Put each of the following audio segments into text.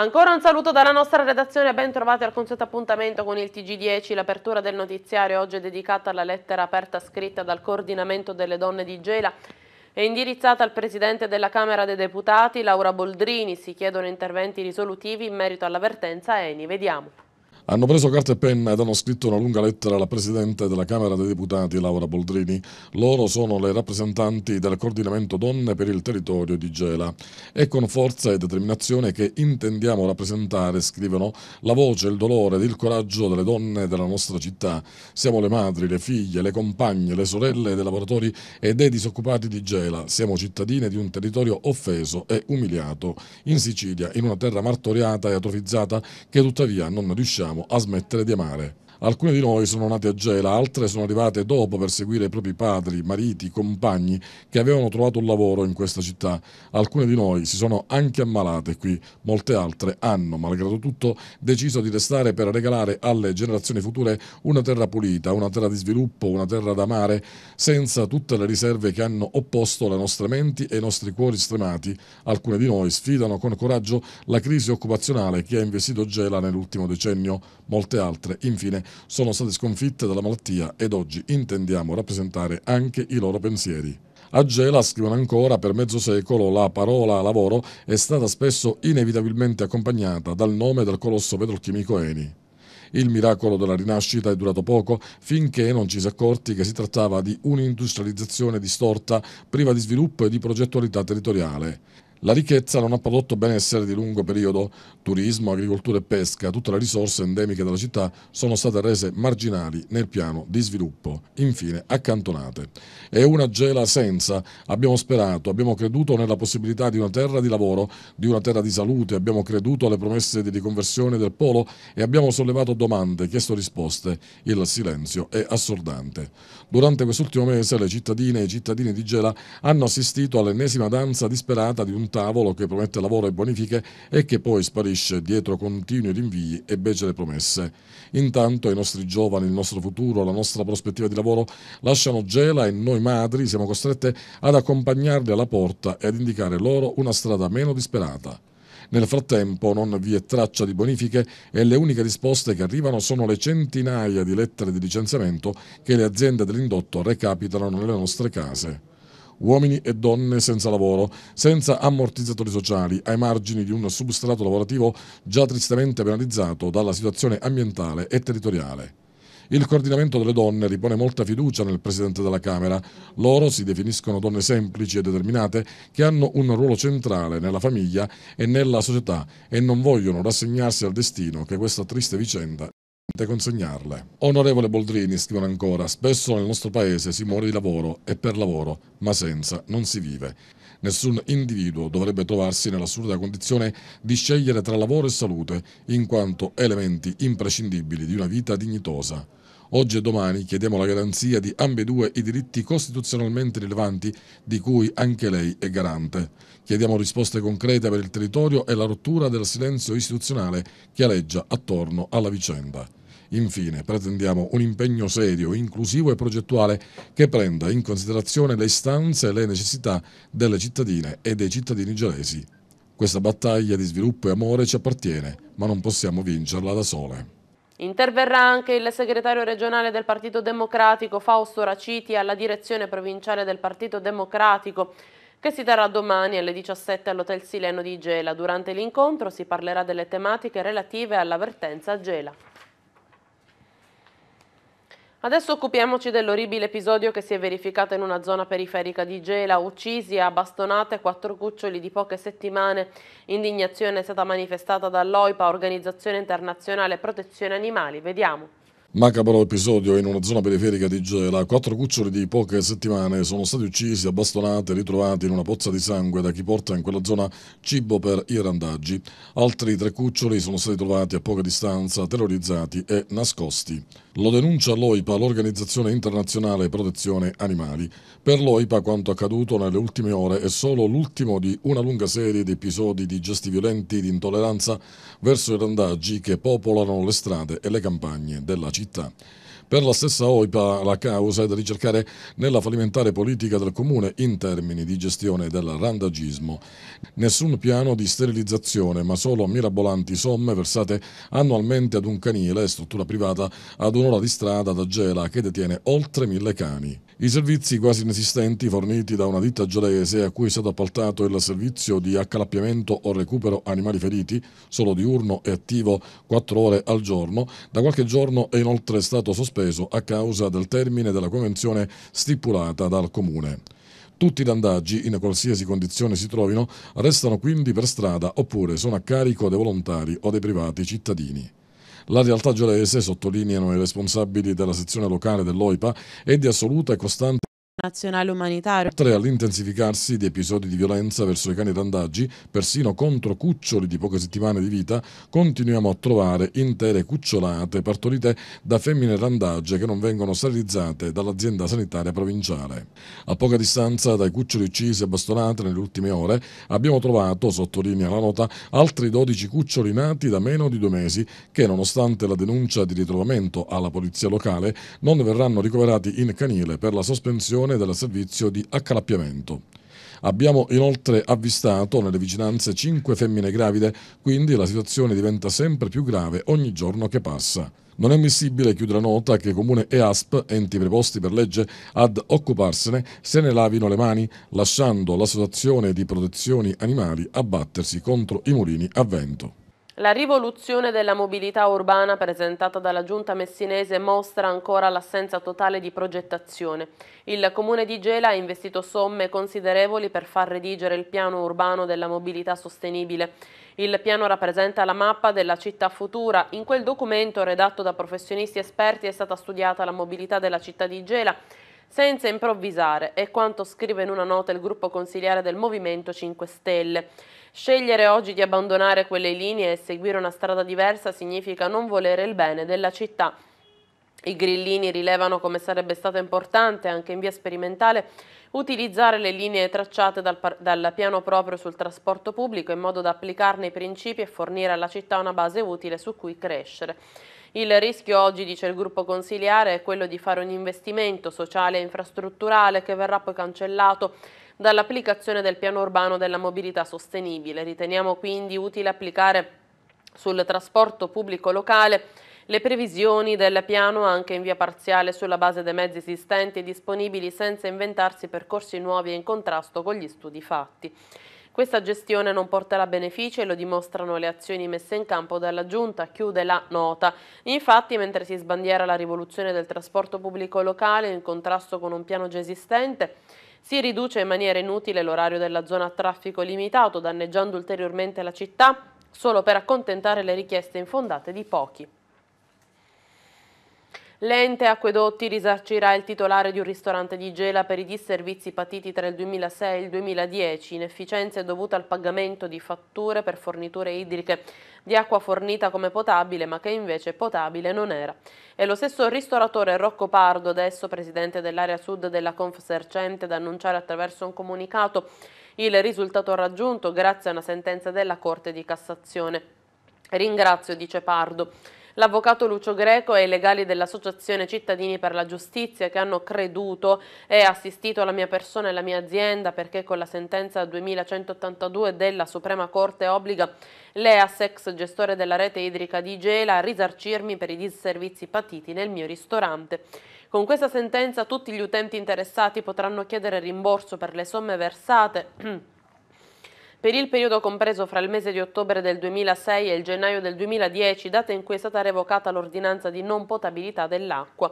Ancora un saluto dalla nostra redazione, ben trovati al consueto appuntamento con il Tg10. L'apertura del notiziario oggi è dedicata alla lettera aperta scritta dal coordinamento delle donne di Gela e indirizzata al Presidente della Camera dei Deputati, Laura Boldrini. Si chiedono interventi risolutivi in merito all'avvertenza Eni. Vediamo hanno preso carta e penna ed hanno scritto una lunga lettera alla Presidente della Camera dei Deputati, Laura Boldrini. Loro sono le rappresentanti del coordinamento donne per il territorio di Gela. È con forza e determinazione che intendiamo rappresentare, scrivono, la voce, il dolore ed il coraggio delle donne della nostra città. Siamo le madri, le figlie, le compagne, le sorelle dei lavoratori e dei disoccupati di Gela. Siamo cittadine di un territorio offeso e umiliato in Sicilia, in una terra martoriata e atrofizzata che tuttavia non riusciamo a smettere di amare Alcune di noi sono nate a Gela, altre sono arrivate dopo per seguire i propri padri, mariti, compagni che avevano trovato un lavoro in questa città. Alcune di noi si sono anche ammalate qui, molte altre hanno, malgrado tutto, deciso di restare per regalare alle generazioni future una terra pulita, una terra di sviluppo, una terra da mare, senza tutte le riserve che hanno opposto le nostre menti e i nostri cuori stremati. Alcune di noi sfidano con coraggio la crisi occupazionale che ha investito Gela nell'ultimo decennio. Molte altre, infine, sono state sconfitte dalla malattia ed oggi intendiamo rappresentare anche i loro pensieri. A Gela, scrivono ancora, per mezzo secolo la parola lavoro è stata spesso inevitabilmente accompagnata dal nome del colosso petrolchimico Eni. Il miracolo della rinascita è durato poco finché non ci si accorti che si trattava di un'industrializzazione distorta, priva di sviluppo e di progettualità territoriale. La ricchezza non ha prodotto benessere di lungo periodo, turismo, agricoltura e pesca, tutte le risorse endemiche della città sono state rese marginali nel piano di sviluppo, infine accantonate. È una gela senza, abbiamo sperato, abbiamo creduto nella possibilità di una terra di lavoro, di una terra di salute, abbiamo creduto alle promesse di riconversione del polo e abbiamo sollevato domande, chiesto risposte, il silenzio è assordante. Durante quest'ultimo mese le cittadine e i cittadini di Gela hanno assistito all'ennesima danza disperata di un tavolo che promette lavoro e bonifiche e che poi sparisce dietro continui rinvii e becere promesse. Intanto i nostri giovani, il nostro futuro, la nostra prospettiva di lavoro lasciano gela e noi madri siamo costrette ad accompagnarli alla porta e ad indicare loro una strada meno disperata. Nel frattempo non vi è traccia di bonifiche e le uniche risposte che arrivano sono le centinaia di lettere di licenziamento che le aziende dell'indotto recapitano nelle nostre case uomini e donne senza lavoro, senza ammortizzatori sociali, ai margini di un substrato lavorativo già tristemente penalizzato dalla situazione ambientale e territoriale. Il coordinamento delle donne ripone molta fiducia nel Presidente della Camera. Loro si definiscono donne semplici e determinate che hanno un ruolo centrale nella famiglia e nella società e non vogliono rassegnarsi al destino che questa triste vicenda da consegnarle. Onorevole Boldrini, scrivono ancora, spesso nel nostro paese si muore di lavoro e per lavoro, ma senza non si vive. Nessun individuo dovrebbe trovarsi nell'assurda condizione di scegliere tra lavoro e salute, in quanto elementi imprescindibili di una vita dignitosa. Oggi e domani chiediamo la garanzia di ambedue i diritti costituzionalmente rilevanti di cui anche lei è garante. Chiediamo risposte concrete per il territorio e la rottura del silenzio istituzionale che aleggia attorno alla vicenda. Infine, pretendiamo un impegno serio, inclusivo e progettuale che prenda in considerazione le istanze e le necessità delle cittadine e dei cittadini gelesi. Questa battaglia di sviluppo e amore ci appartiene, ma non possiamo vincerla da sole. Interverrà anche il segretario regionale del Partito Democratico Fausto Raciti alla direzione provinciale del Partito Democratico che si terrà domani alle 17 all'Hotel Sileno di Gela. Durante l'incontro si parlerà delle tematiche relative all'avvertenza Gela. Adesso occupiamoci dell'orribile episodio che si è verificato in una zona periferica di Gela, uccisi a bastonate quattro cuccioli di poche settimane. Indignazione è stata manifestata dall'OIPA, Organizzazione Internazionale Protezione Animali. Vediamo. Macabro episodio in una zona periferica di Gela. Quattro cuccioli di poche settimane sono stati uccisi abbastonati e ritrovati in una pozza di sangue da chi porta in quella zona cibo per i randaggi. Altri tre cuccioli sono stati trovati a poca distanza, terrorizzati e nascosti. Lo denuncia l'OIPA, l'Organizzazione Internazionale Protezione Animali. Per l'OIPA quanto accaduto nelle ultime ore è solo l'ultimo di una lunga serie di episodi di gesti violenti di intolleranza verso i randaggi che popolano le strade e le campagne della città città. Per la stessa OIPA la causa è da ricercare nella fallimentare politica del comune in termini di gestione del randagismo. Nessun piano di sterilizzazione, ma solo mirabolanti somme versate annualmente ad un canile, struttura privata, ad un'ora di strada da Gela che detiene oltre mille cani. I servizi quasi inesistenti forniti da una ditta giallese a cui è stato appaltato il servizio di accalappiamento o recupero animali feriti, solo diurno e attivo 4 ore al giorno, da qualche giorno è inoltre stato sospeso a causa del termine della convenzione stipulata dal Comune. Tutti i dandaggi, in qualsiasi condizione si trovino, restano quindi per strada oppure sono a carico dei volontari o dei privati cittadini. La realtà giolese, sottolineano i responsabili della sezione locale dell'OIPA, è di assoluta e costante internazionale umanitario. Oltre all'intensificarsi di episodi di violenza verso i cani randaggi, persino contro cuccioli di poche settimane di vita, continuiamo a trovare intere cucciolate partorite da femmine randagge che non vengono sterilizzate dall'azienda sanitaria provinciale. A poca distanza dai cuccioli uccisi e bastonati nelle ultime ore abbiamo trovato, sottolinea la nota, altri 12 cuccioli nati da meno di due mesi che nonostante la denuncia di ritrovamento alla polizia locale non verranno ricoverati in canile per la sospensione realizzazione del servizio di accalappiamento. Abbiamo inoltre avvistato nelle vicinanze 5 femmine gravide, quindi la situazione diventa sempre più grave ogni giorno che passa. Non è ammissibile, chiudere la nota, che Comune e ASP, enti preposti per legge ad occuparsene, se ne lavino le mani, lasciando l'associazione di protezioni animali a battersi contro i mulini a vento. La rivoluzione della mobilità urbana presentata dalla giunta messinese mostra ancora l'assenza totale di progettazione. Il comune di Gela ha investito somme considerevoli per far redigere il piano urbano della mobilità sostenibile. Il piano rappresenta la mappa della città futura. In quel documento, redatto da professionisti esperti, è stata studiata la mobilità della città di Gela senza improvvisare, è quanto scrive in una nota il gruppo consigliere del Movimento 5 Stelle. Scegliere oggi di abbandonare quelle linee e seguire una strada diversa significa non volere il bene della città. I grillini rilevano come sarebbe stato importante, anche in via sperimentale, utilizzare le linee tracciate dal, dal, piano proprio sul trasporto pubblico in modo da applicarne i principi e fornire alla città una base utile su cui crescere. Il rischio oggi, dice il gruppo consiliare, è quello di fare un investimento sociale e infrastrutturale che verrà poi cancellato dall'applicazione del piano urbano della mobilità sostenibile. Riteniamo quindi utile applicare sul trasporto pubblico locale le previsioni del piano anche in via parziale sulla base dei mezzi esistenti e disponibili senza inventarsi percorsi nuovi e in contrasto con gli studi fatti. Questa gestione non porterà benefici e lo dimostrano le azioni messe in campo dalla Giunta, chiude la nota. Infatti, mentre si sbandiera la rivoluzione del trasporto pubblico locale in contrasto con un piano già esistente, si riduce in maniera inutile l'orario della zona a traffico limitato, danneggiando ulteriormente la città, solo per accontentare le richieste infondate di pochi. L'ente Acquedotti risarcirà il titolare di un ristorante di Gela per i disservizi patiti tra il 2006 e il 2010, inefficienze dovute al pagamento di fatture per forniture idriche di acqua fornita come potabile ma che invece potabile non era. È lo stesso ristoratore Rocco Pardo, adesso presidente dell'area sud della Confsercente, ad annunciare attraverso un comunicato il risultato raggiunto grazie a una sentenza della Corte di Cassazione. Ringrazio, dice Pardo L'avvocato Lucio Greco e i legali dell'Associazione Cittadini per la Giustizia che hanno creduto e assistito alla mia persona e alla mia azienda perché con la sentenza 2182 della Suprema Corte obbliga l'EAS, ex gestore della rete idrica di Gela, a risarcirmi per i disservizi patiti nel mio ristorante. Con questa sentenza tutti gli utenti interessati potranno chiedere rimborso per le somme versate Per il periodo compreso fra il mese di ottobre del 2006 e il gennaio del 2010, data in cui è stata revocata l'ordinanza di non potabilità dell'acqua.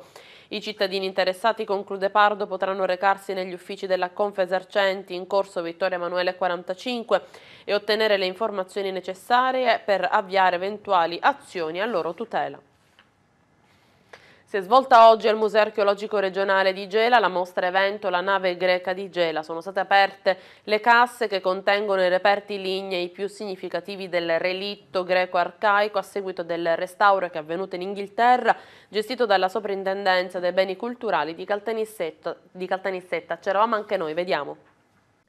I cittadini interessati, conclude Pardo, potranno recarsi negli uffici della Confesercenti in corso Vittorio Emanuele 45 e ottenere le informazioni necessarie per avviare eventuali azioni a loro tutela. Si è svolta oggi al Museo Archeologico Regionale di Gela la mostra evento La nave greca di Gela. Sono state aperte le casse che contengono i reperti lignei più significativi del relitto greco-arcaico a seguito del restauro che è avvenuto in Inghilterra, gestito dalla Soprintendenza dei Beni Culturali di Caltanissetta. Di Caltanissetta. C'eravamo anche noi, vediamo.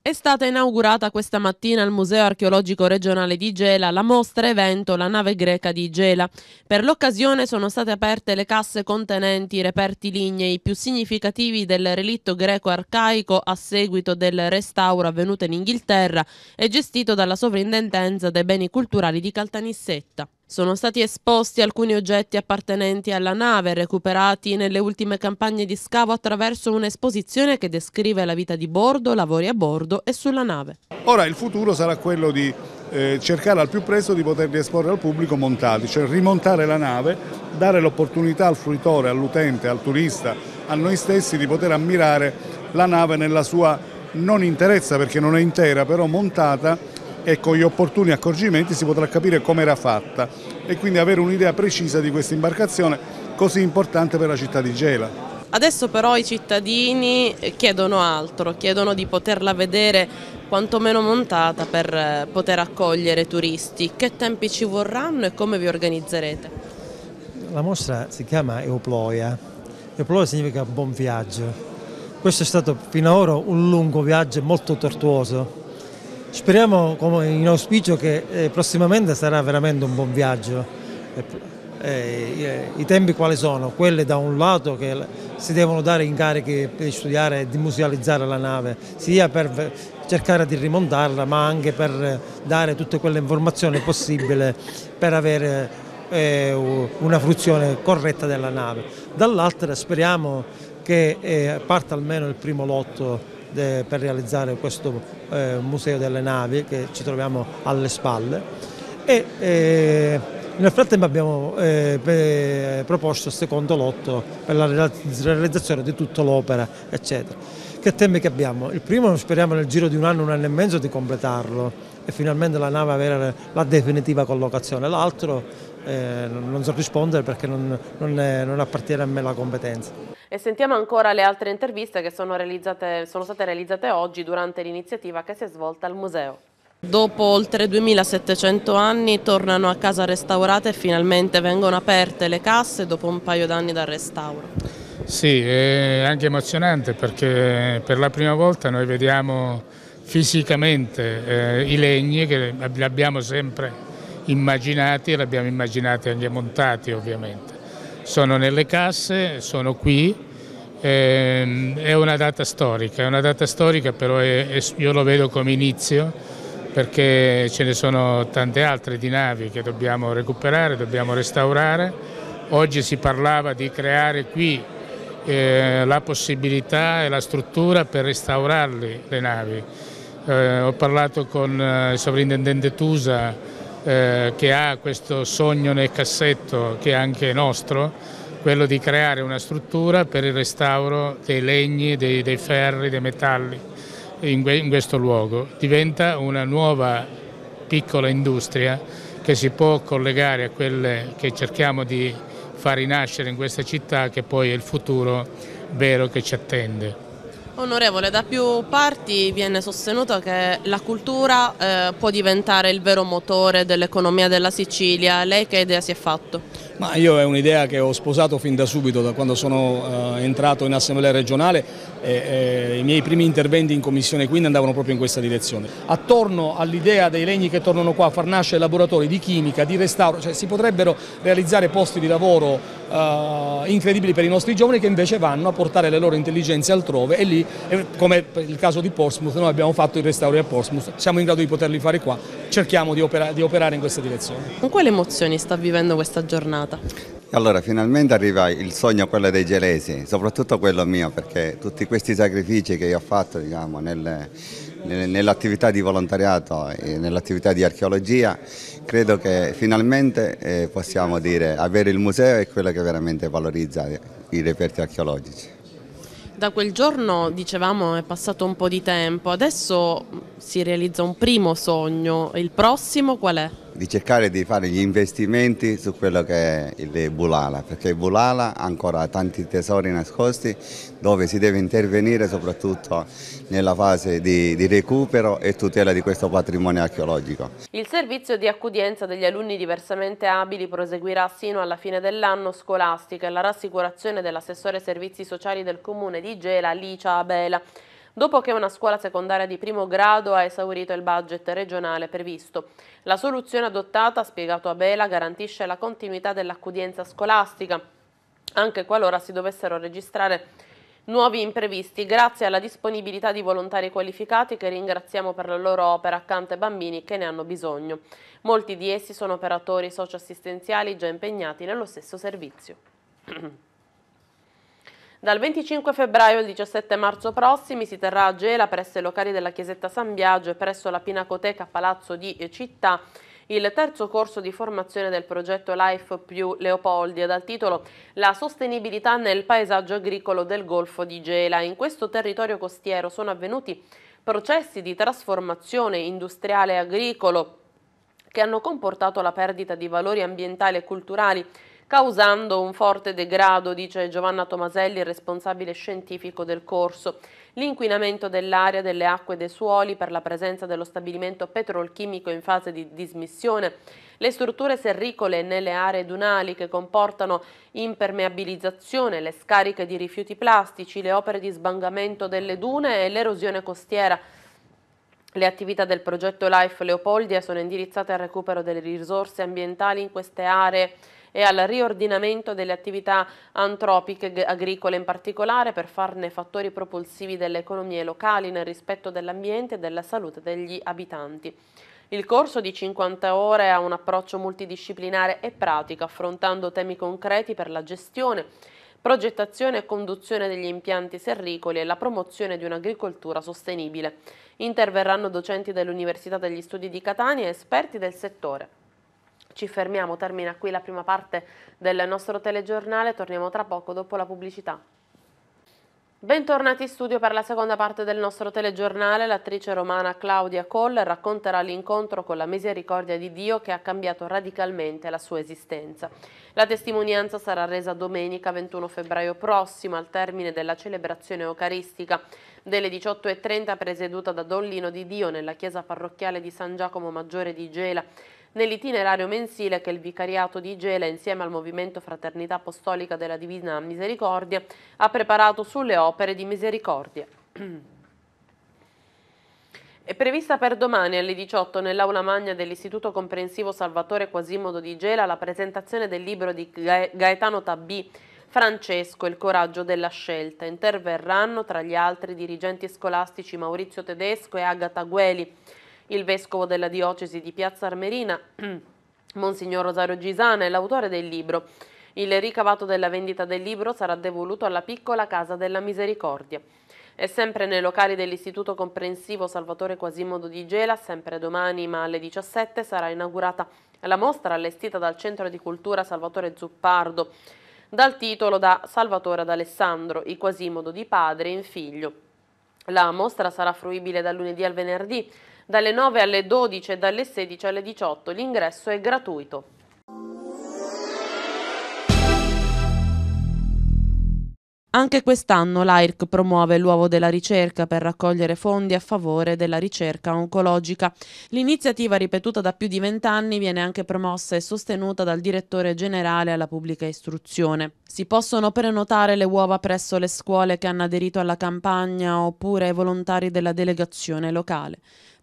È stata inaugurata questa mattina al Museo Archeologico Regionale di Gela la mostra evento La nave greca di Gela. Per l'occasione sono state aperte le casse contenenti i reperti lignei più significativi del relitto greco arcaico a seguito del restauro avvenuto in Inghilterra e gestito dalla sovrintendenza dei beni culturali di Caltanissetta. Sono stati esposti alcuni oggetti appartenenti alla nave recuperati nelle ultime campagne di scavo attraverso un'esposizione che descrive la vita di bordo, lavori a bordo e sulla nave. Ora il futuro sarà quello di eh, cercare al più presto di poterli esporre al pubblico montati, cioè rimontare la nave, dare l'opportunità al fruitore, all'utente, al turista, a noi stessi di poter ammirare la nave nella sua non interezza perché non è intera, però montata e con gli opportuni accorgimenti si potrà capire come era fatta e quindi avere un'idea precisa di questa imbarcazione così importante per la città di Gela. Adesso però i cittadini eh, chiedono altro, chiedono di poterla vedere quantomeno montata per eh, poter accogliere turisti. Che tempi ci vorranno e come vi organizzerete? La mostra si chiama Euploia. Euploia significa buon viaggio. Questo è stato finora un lungo viaggio molto tortuoso Speriamo in auspicio che eh, prossimamente sarà veramente un buon viaggio. Eh, eh, I tempi quali sono? Quelli da un lato che si devono dare incarichi di studiare e di musealizzare la nave, sia per cercare di rimontarla ma anche per dare tutte quelle informazioni possibili per avere una fruizione corretta della nave. Dall'altra speriamo che parta almeno il primo lotto per realizzare questo eh, museo delle navi che ci troviamo alle spalle e eh, nel frattempo abbiamo eh, proposto il secondo lotto per la realizzazione di tutta l'opera eccetera. Che temi che abbiamo? Il primo speriamo nel giro di un anno, un anno e mezzo di completarlo e finalmente la nave avere la definitiva collocazione, l'altro eh, non so rispondere perché non, non, è, non appartiene a me la competenza. E sentiamo ancora le altre interviste che sono, sono state realizzate oggi durante l'iniziativa che si è svolta al museo. Dopo oltre 2700 anni tornano a casa restaurate e finalmente vengono aperte le casse dopo un paio d'anni dal restauro. Sì, è anche emozionante perché per la prima volta noi vediamo fisicamente eh, i legni che li abbiamo sempre immaginati e li abbiamo immaginati anche montati ovviamente sono nelle casse, sono qui, ehm, è una data storica, è una data storica però io lo vedo come inizio perché ce ne sono tante altre di navi che dobbiamo recuperare, dobbiamo restaurare. Oggi si parlava di creare qui eh, la possibilità e la struttura per restaurarle le navi. Eh, ho parlato con eh, il sovrintendente Tusa eh, che ha questo sogno nel cassetto che è anche nostro, quello di creare una struttura per il restauro dei legni, dei, dei ferri, dei metalli in, in questo luogo. Diventa una nuova piccola industria che si può collegare a quelle che cerchiamo di far rinascere in questa città che poi è il futuro vero che ci attende. Onorevole, da più parti viene sostenuto che la cultura eh, può diventare il vero motore dell'economia della Sicilia. Lei che idea si è fatto? Ma io è un'idea che ho sposato fin da subito, da quando sono eh, entrato in assemblea regionale, eh, i miei primi interventi in commissione quindi andavano proprio in questa direzione. Attorno all'idea dei legni che tornano qua a far nascere laboratori di chimica, di restauro, cioè si potrebbero realizzare posti di lavoro eh, incredibili per i nostri giovani che invece vanno a portare le loro intelligenze altrove e lì, come per il caso di Portsmouth, noi abbiamo fatto i restauri a Portsmouth, siamo in grado di poterli fare qua, cerchiamo di, opera, di operare in questa direzione. Con quali emozioni sta vivendo questa giornata? Allora, finalmente arriva il sogno quello dei gelesi, soprattutto quello mio, perché tutti questi sacrifici che io ho fatto diciamo, nel, nell'attività di volontariato e nell'attività di archeologia credo che finalmente eh, possiamo dire avere il museo è quello che veramente valorizza i reperti archeologici. Da quel giorno, dicevamo, è passato un po' di tempo, adesso si realizza un primo sogno, il prossimo qual è? di cercare di fare gli investimenti su quello che è il Bulala, perché Bulala ha ancora tanti tesori nascosti dove si deve intervenire soprattutto nella fase di, di recupero e tutela di questo patrimonio archeologico. Il servizio di accudienza degli alunni diversamente abili proseguirà sino alla fine dell'anno scolastico e la rassicurazione dell'assessore servizi sociali del comune di Gela, Licia Abela dopo che una scuola secondaria di primo grado ha esaurito il budget regionale previsto. La soluzione adottata, spiegato a Bela, garantisce la continuità dell'accudienza scolastica, anche qualora si dovessero registrare nuovi imprevisti grazie alla disponibilità di volontari qualificati che ringraziamo per la loro opera accanto ai bambini che ne hanno bisogno. Molti di essi sono operatori socioassistenziali già impegnati nello stesso servizio. Dal 25 febbraio al 17 marzo prossimi si terrà a Gela presso i locali della Chiesetta San Biagio e presso la Pinacoteca Palazzo di Città il terzo corso di formazione del progetto Life più Leopoldi dal titolo La sostenibilità nel paesaggio agricolo del Golfo di Gela. In questo territorio costiero sono avvenuti processi di trasformazione industriale e agricolo che hanno comportato la perdita di valori ambientali e culturali causando un forte degrado, dice Giovanna Tomaselli, responsabile scientifico del corso. L'inquinamento dell'aria, delle acque e dei suoli per la presenza dello stabilimento petrolchimico in fase di dismissione, le strutture serricole nelle aree dunali che comportano impermeabilizzazione, le scariche di rifiuti plastici, le opere di sbangamento delle dune e l'erosione costiera. Le attività del progetto Life Leopoldia sono indirizzate al recupero delle risorse ambientali in queste aree e al riordinamento delle attività antropiche agricole in particolare per farne fattori propulsivi delle economie locali nel rispetto dell'ambiente e della salute degli abitanti. Il corso di 50 ore ha un approccio multidisciplinare e pratico, affrontando temi concreti per la gestione, progettazione e conduzione degli impianti serricoli e la promozione di un'agricoltura sostenibile. Interverranno docenti dell'Università degli Studi di Catania e esperti del settore ci fermiamo, termina qui la prima parte del nostro telegiornale, torniamo tra poco dopo la pubblicità. Bentornati in studio per la seconda parte del nostro telegiornale. L'attrice romana Claudia Coll racconterà l'incontro con la misericordia di Dio che ha cambiato radicalmente la sua esistenza. La testimonianza sarà resa domenica 21 febbraio prossimo al termine della celebrazione eucaristica delle 18.30 presieduta da Don Lino di Dio nella chiesa parrocchiale di San Giacomo Maggiore di Gela nell'itinerario mensile che il Vicariato di Gela, insieme al Movimento Fraternità Apostolica della Divina Misericordia, ha preparato sulle opere di misericordia. È prevista per domani alle 18 nell'aula magna dell'Istituto Comprensivo Salvatore Quasimodo di Gela la presentazione del libro di Gaetano Tabbì Francesco il coraggio della scelta. Interverranno tra gli altri dirigenti scolastici Maurizio Tedesco e Agata Gueli il vescovo della diocesi di Piazza Armerina, Monsignor Rosario Gisana, è l'autore del libro. Il ricavato della vendita del libro sarà devoluto alla piccola Casa della Misericordia. E sempre nei locali dell'Istituto Comprensivo Salvatore Quasimodo di Gela, sempre domani ma alle 17, sarà inaugurata la mostra allestita dal Centro di Cultura Salvatore Zuppardo, dal titolo da Salvatore ad Alessandro, i Quasimodo di padre in figlio. La mostra sarà fruibile dal lunedì al venerdì dalle 9 alle 12 e dalle 16 alle 18. L'ingresso è gratuito. Anche quest'anno l'AIRC promuove l'uovo della ricerca per raccogliere fondi a favore della ricerca oncologica. L'iniziativa, ripetuta da più di vent'anni, viene anche promossa e sostenuta dal direttore generale alla pubblica istruzione. Si possono prenotare le uova presso le scuole che hanno aderito alla campagna oppure ai volontari della delegazione locale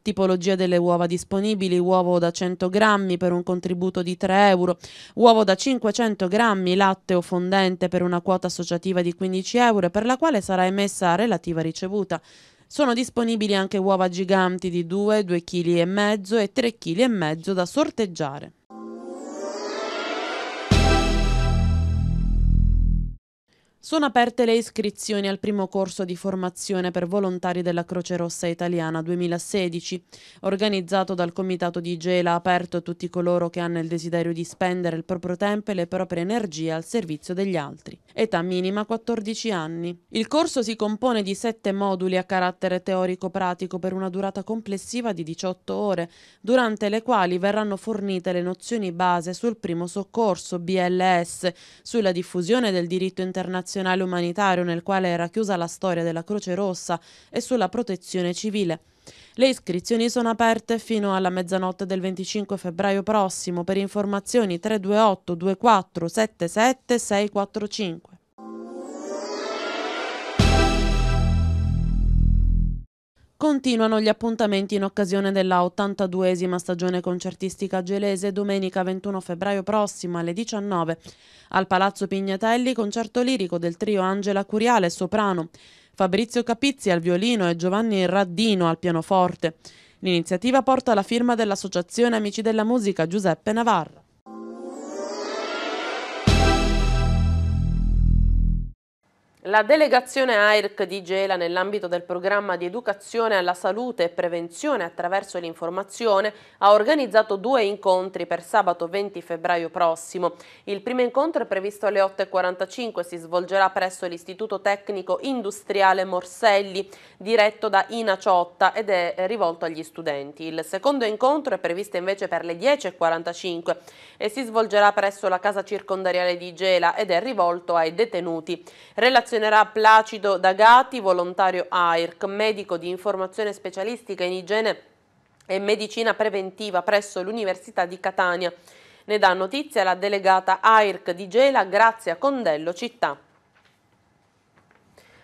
tipologia delle uova disponibili, uovo da 100 grammi per un contributo di 3 euro, uovo da 500 grammi, latte o fondente per una quota associativa di 15 euro per la quale sarà emessa relativa ricevuta. Sono disponibili anche uova giganti di 2, 2,5 kg e 3,5 kg da sorteggiare. Sono aperte le iscrizioni al primo corso di formazione per volontari della Croce Rossa Italiana 2016, organizzato dal Comitato di Gela aperto a tutti coloro che hanno il desiderio di spendere il proprio tempo e le proprie energie al servizio degli altri. Età minima 14 anni. Il corso si compone di sette moduli a carattere teorico-pratico per una durata complessiva di 18 ore, durante le quali verranno fornite le nozioni base sul primo soccorso BLS, sulla diffusione del diritto internazionale nazionale umanitario nel quale era chiusa la storia della Croce Rossa e sulla protezione civile. Le iscrizioni sono aperte fino alla mezzanotte del 25 febbraio prossimo per informazioni 328 24 77 645. Continuano gli appuntamenti in occasione della 82esima stagione concertistica gelese domenica 21 febbraio prossimo alle 19 al Palazzo Pignatelli concerto lirico del trio Angela Curiale soprano, Fabrizio Capizzi al violino e Giovanni Raddino al pianoforte. L'iniziativa porta la firma dell'Associazione Amici della Musica Giuseppe Navarra. La delegazione AIRC di Gela nell'ambito del programma di educazione alla salute e prevenzione attraverso l'informazione ha organizzato due incontri per sabato 20 febbraio prossimo. Il primo incontro è previsto alle 8.45 e si svolgerà presso l'Istituto Tecnico Industriale Morselli diretto da Ina Ciotta ed è rivolto agli studenti. Il secondo incontro è previsto invece per le 10.45 e si svolgerà presso la casa circondariale di Gela ed è rivolto ai detenuti. Relazione relazionerà Placido Dagati, volontario AIRC, medico di informazione specialistica in igiene e medicina preventiva presso l'Università di Catania. Ne dà notizia la delegata AIRC di Gela, Grazia Condello Città.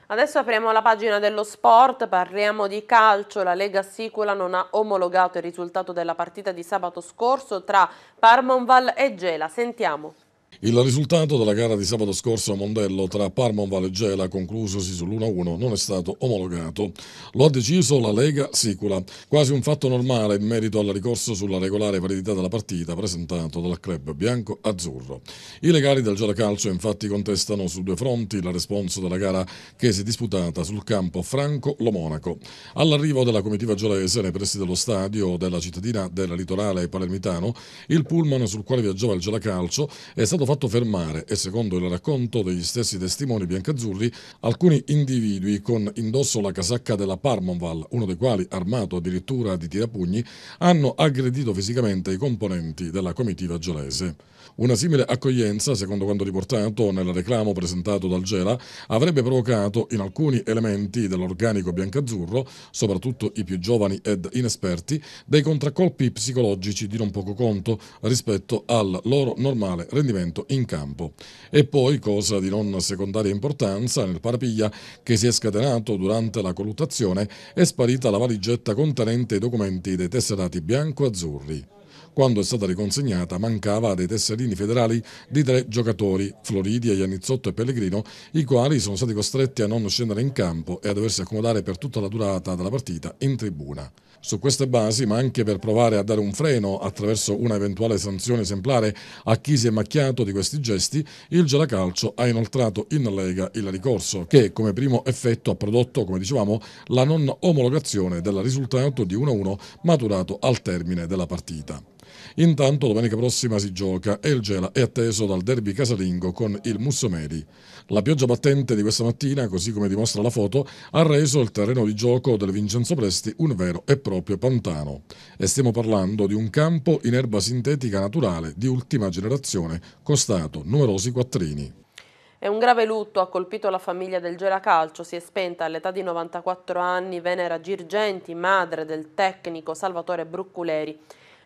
Adesso apriamo la pagina dello sport, parliamo di calcio, la Lega Sicula non ha omologato il risultato della partita di sabato scorso tra Parmonval e Gela, sentiamo. Il risultato della gara di sabato scorso a Mondello tra Parma e Gela, conclusosi sull'1-1, non è stato omologato. Lo ha deciso la Lega Sicula, quasi un fatto normale in merito al ricorso sulla regolare validità della partita presentato dal club bianco-azzurro. I legali del Gelacalcio infatti contestano su due fronti la responso della gara che si è disputata sul campo Franco-Lomonaco. All'arrivo della comitiva gelese nei pressi dello stadio della cittadina del litorale palermitano, il pullman sul quale viaggiava il Gelacalcio è stato stato fatto fermare e secondo il racconto degli stessi testimoni biancazzurri alcuni individui con indosso la casacca della Parmonval, uno dei quali armato addirittura di tirapugni, hanno aggredito fisicamente i componenti della comitiva gelese. Una simile accoglienza, secondo quanto riportato nel reclamo presentato dal Gela, avrebbe provocato in alcuni elementi dell'organico biancazzurro, soprattutto i più giovani ed inesperti, dei contraccolpi psicologici di non poco conto rispetto al loro normale rendimento appunto in campo. E poi, cosa di non secondaria importanza, nel Parapiglia che si è scatenato durante la colluttazione è sparita la valigetta contenente i documenti dei tesserati bianco-azzurri. Quando è stata riconsegnata mancava dei tesserini federali di tre giocatori, Floridia, Iannizzotto e Pellegrino, i quali sono stati costretti a non scendere in campo e a doversi accomodare per tutta la durata della partita in tribuna. Su queste basi, ma anche per provare a dare un freno attraverso una eventuale sanzione esemplare a chi si è macchiato di questi gesti, il Gelacalcio ha inoltrato in Lega il ricorso che come primo effetto ha prodotto, come dicevamo, la non omologazione del risultato di 1-1 maturato al termine della partita. Intanto domenica prossima si gioca e il Gela è atteso dal derby casalingo con il Mussomeri. La pioggia battente di questa mattina, così come dimostra la foto, ha reso il terreno di gioco del Vincenzo Presti un vero e proprio pantano. E stiamo parlando di un campo in erba sintetica naturale di ultima generazione, costato numerosi quattrini. E un grave lutto ha colpito la famiglia del Gela Calcio, si è spenta all'età di 94 anni Venera Girgenti, madre del tecnico Salvatore Brucculeri.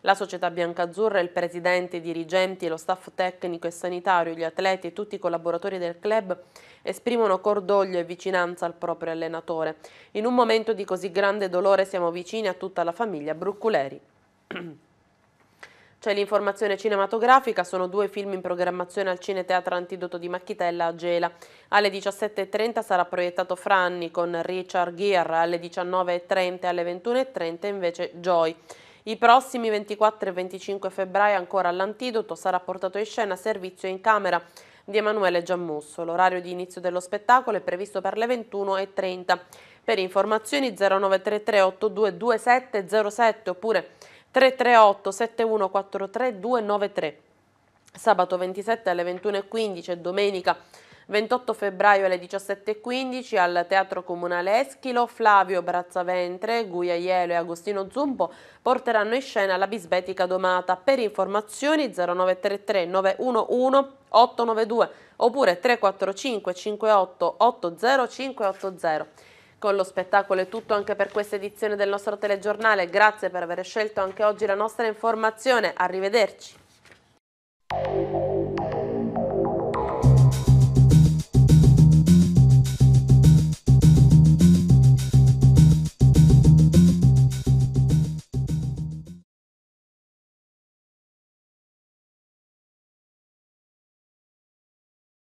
La società biancazzurra, il presidente, i dirigenti, lo staff tecnico e sanitario, gli atleti e tutti i collaboratori del club esprimono cordoglio e vicinanza al proprio allenatore. In un momento di così grande dolore siamo vicini a tutta la famiglia Brucculeri. C'è l'informazione cinematografica, sono due film in programmazione al Cine Teatro Antidoto di Macchitella a Gela. Alle 17.30 sarà proiettato Franni con Richard Gere, alle 19.30 e alle 21.30 invece Joy. I prossimi 24 e 25 febbraio ancora all'antidoto sarà portato in scena servizio in camera di Emanuele Giammusso. L'orario di inizio dello spettacolo è previsto per le 21.30. Per informazioni 0933 822707 oppure 338 7143 293. Sabato 27 alle 21.15 e domenica 28 febbraio alle 17.15 al Teatro Comunale Eschilo, Flavio Brazzaventre, Guia Ielo e Agostino Zumbo porteranno in scena la bisbetica domata. Per informazioni 0933 911 892 oppure 345 58 80 Con lo spettacolo è tutto anche per questa edizione del nostro telegiornale. Grazie per aver scelto anche oggi la nostra informazione. Arrivederci.